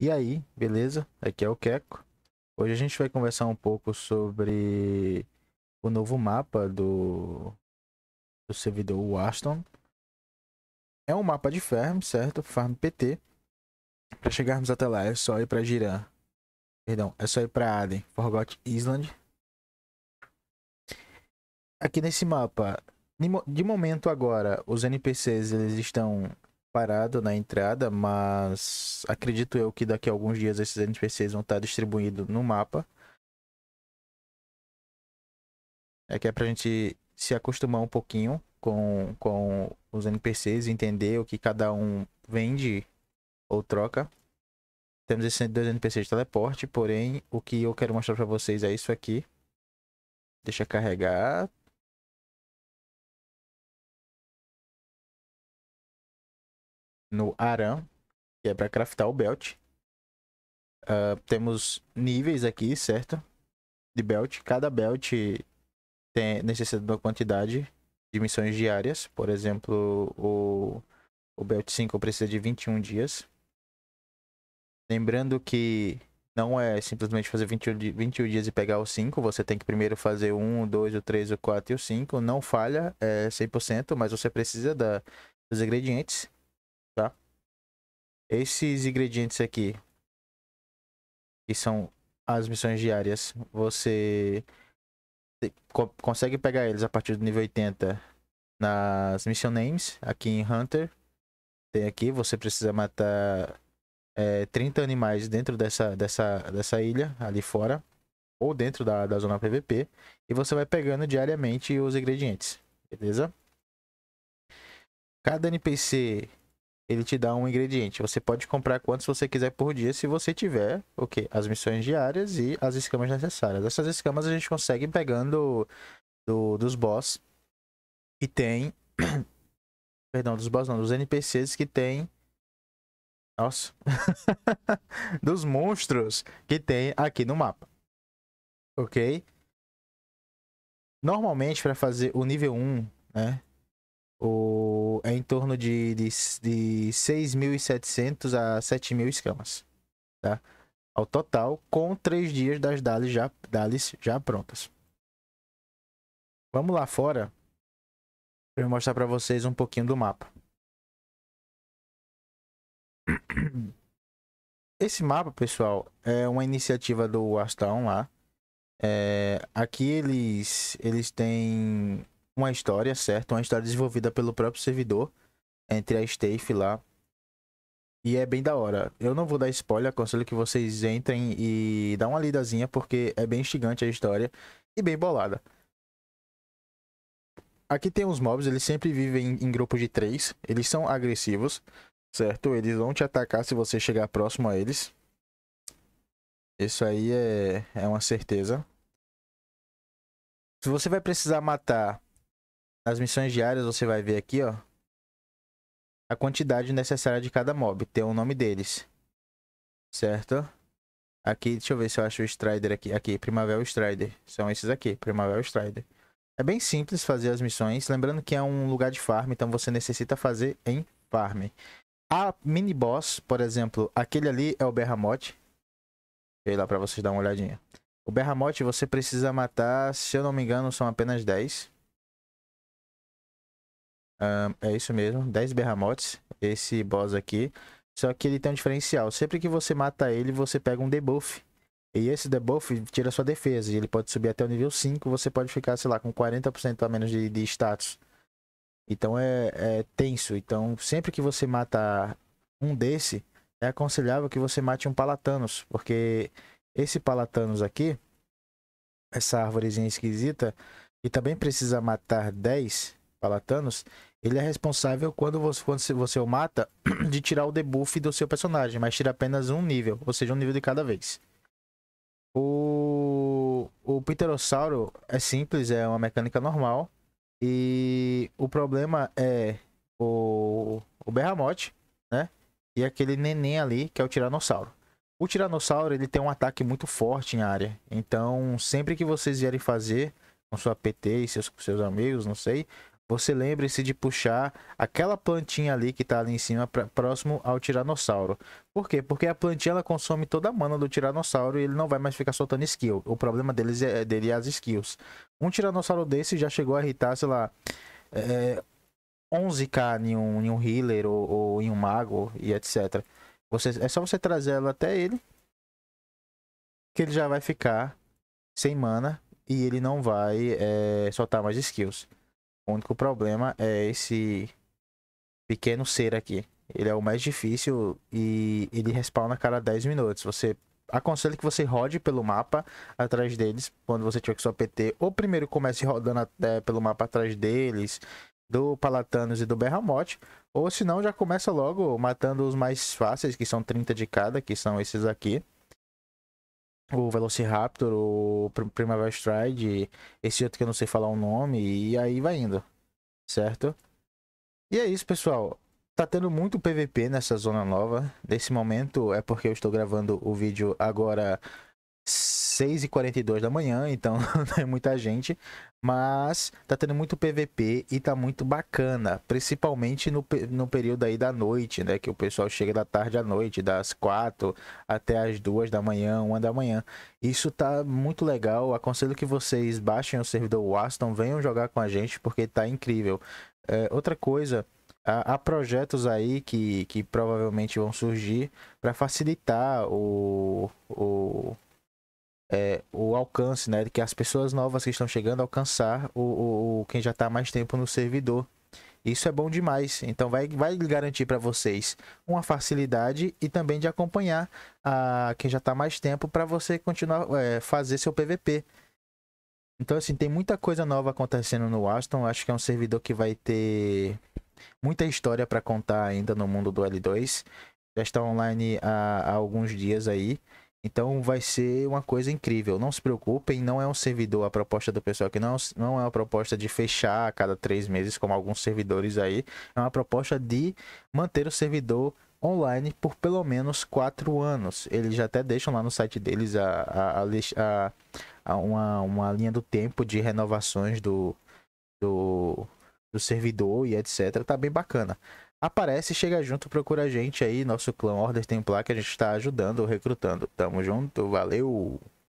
E aí, beleza? Aqui é o Keco. Hoje a gente vai conversar um pouco sobre o novo mapa do, do servidor Waston. É um mapa de farm, certo? Farm PT. Para chegarmos até lá é só ir para Giran. Perdão, é só ir para Aden, Forgot Island. Aqui nesse mapa, de momento agora, os NPCs eles estão parado na entrada, mas acredito eu que daqui a alguns dias esses NPCs vão estar distribuídos no mapa. É que é pra gente se acostumar um pouquinho com, com os NPCs, entender o que cada um vende ou troca. Temos esses dois NPCs de teleporte, porém o que eu quero mostrar pra vocês é isso aqui. Deixa carregar. no Aram, que é para craftar o belt. Uh, temos níveis aqui, certo? De belt. Cada belt tem necessidade de uma quantidade de missões diárias. Por exemplo, o, o belt 5 precisa de 21 dias. Lembrando que não é simplesmente fazer 21, 21 dias e pegar o 5. Você tem que primeiro fazer o 1, o 2, o 3, o 4 e o 5. Não falha, é 100%, mas você precisa da, dos ingredientes. Esses ingredientes aqui, que são as missões diárias, você co consegue pegar eles a partir do nível 80 nas mission names, aqui em Hunter. Tem aqui, você precisa matar é, 30 animais dentro dessa, dessa, dessa ilha, ali fora, ou dentro da, da zona PVP, e você vai pegando diariamente os ingredientes, beleza? Cada NPC ele te dá um ingrediente. Você pode comprar quantos você quiser por dia se você tiver o okay, as missões diárias e as escamas necessárias. Essas escamas a gente consegue pegando do, dos boss que tem. Perdão, dos boss não, dos NPCs que tem. Nossa! dos monstros que tem aqui no mapa. Ok? Normalmente, para fazer o nível 1, né? o, é em torno de, de, de 6.700 a 7.000 escamas, tá? Ao total, com três dias das dales já, dales já prontas. Vamos lá fora para eu mostrar para vocês um pouquinho do mapa. Esse mapa, pessoal, é uma iniciativa do Aston lá. É, aqui eles, eles têm uma história, certo? Uma história desenvolvida pelo próprio servidor entre a Stafe lá. E é bem da hora. Eu não vou dar spoiler, aconselho que vocês entrem e dá uma lidazinha, porque é bem instigante a história e bem bolada. Aqui tem os mobs, eles sempre vivem em grupos de três. Eles são agressivos, certo? Eles vão te atacar se você chegar próximo a eles. Isso aí é, é uma certeza. Se você vai precisar matar nas missões diárias você vai ver aqui, ó. A quantidade necessária de cada mob. Tem o nome deles. Certo? Aqui, deixa eu ver se eu acho o Strider aqui. Aqui, Primavera Strider. São esses aqui, Primavera Strider. É bem simples fazer as missões. Lembrando que é um lugar de farm, então você necessita fazer em farm. A mini boss, por exemplo, aquele ali é o Berramote. Deixa eu ir lá pra vocês dar uma olhadinha. O Berramote você precisa matar, se eu não me engano, são apenas 10. Um, é isso mesmo, 10 berramotes, esse boss aqui. Só que ele tem um diferencial. Sempre que você mata ele, você pega um debuff. E esse debuff tira sua defesa. E ele pode subir até o nível 5. Você pode ficar, sei lá, com 40% a menos de, de status. Então é, é, tenso. Então sempre que você mata um desse, é aconselhável que você mate um Palatanos. Porque esse Palatanos aqui, essa árvorezinha esquisita, e também precisa matar 10. Palatanos, ele é responsável quando você, quando você o mata de tirar o debuff do seu personagem, mas tira apenas um nível, ou seja, um nível de cada vez. O, o Pterossauro é simples, é uma mecânica normal. E o problema é o, o Berramote, né? E aquele neném ali, que é o Tiranossauro. O Tiranossauro, ele tem um ataque muito forte em área. Então, sempre que vocês vierem fazer com sua PT e seus, seus amigos, não sei, você lembre-se de puxar aquela plantinha ali que está ali em cima, pra, próximo ao tiranossauro. Por quê? Porque a plantinha ela consome toda a mana do tiranossauro e ele não vai mais ficar soltando skill. O problema deles é, dele é as skills. Um tiranossauro desse já chegou a irritar, sei lá, é, 11k em um, em um healer ou, ou, em um mago e etc. Você, é só você trazer ela até ele, que ele já vai ficar sem mana e ele não vai é, soltar mais skills. O único problema é esse pequeno ser aqui. Ele é o mais difícil e ele respawna a cada 10 minutos. Você aconselho que você rode pelo mapa atrás deles quando você tiver com sua PT. Ou primeiro comece rodando até pelo mapa atrás deles, do Palatanos e do Berramote. Ou se não, já começa logo matando os mais fáceis, que são 30 de cada, que são esses aqui o Velociraptor, o Primavera Stride, esse outro que eu não sei falar o nome, e aí vai indo, certo? E é isso, pessoal. Tá tendo muito PVP nessa zona nova. Nesse momento é porque eu estou gravando o vídeo agora 6h42 da manhã, então não é muita gente. Mas tá tendo muito PVP e tá muito bacana. Principalmente no, no período aí da noite, né? Que o pessoal chega da tarde à noite, das 4 até as 2 da manhã, 1 da manhã. Isso tá muito legal. Aconselho que vocês baixem o servidor Waston, venham jogar com a gente, porque tá incrível. É, outra coisa há projetos aí que, que provavelmente vão surgir para facilitar o, o, é, o alcance, né? Que as pessoas novas que estão chegando alcançar o, o, o quem já está mais tempo no servidor. Isso é bom demais. Então vai, vai garantir para vocês uma facilidade e também de acompanhar a quem já está mais tempo para você continuar é, fazer seu PVP. Então assim tem muita coisa nova acontecendo no Aston. Acho que é um servidor que vai ter muita história para contar ainda no mundo do L2. Já está online há, há alguns dias aí. Então vai ser uma coisa incrível. Não se preocupem, não é um servidor. A proposta do pessoal que não, é não é uma proposta de fechar a cada três meses, como alguns servidores aí. É uma proposta de manter o servidor online por pelo menos quatro anos. Eles já até deixam lá no site deles a, a, a, a uma, uma linha do tempo de renovações do, do, do servidor e etc. Tá bem bacana aparece, chega junto, procura a gente aí, nosso clã Order Templar, que a gente está ajudando, recrutando. Tamo junto, valeu!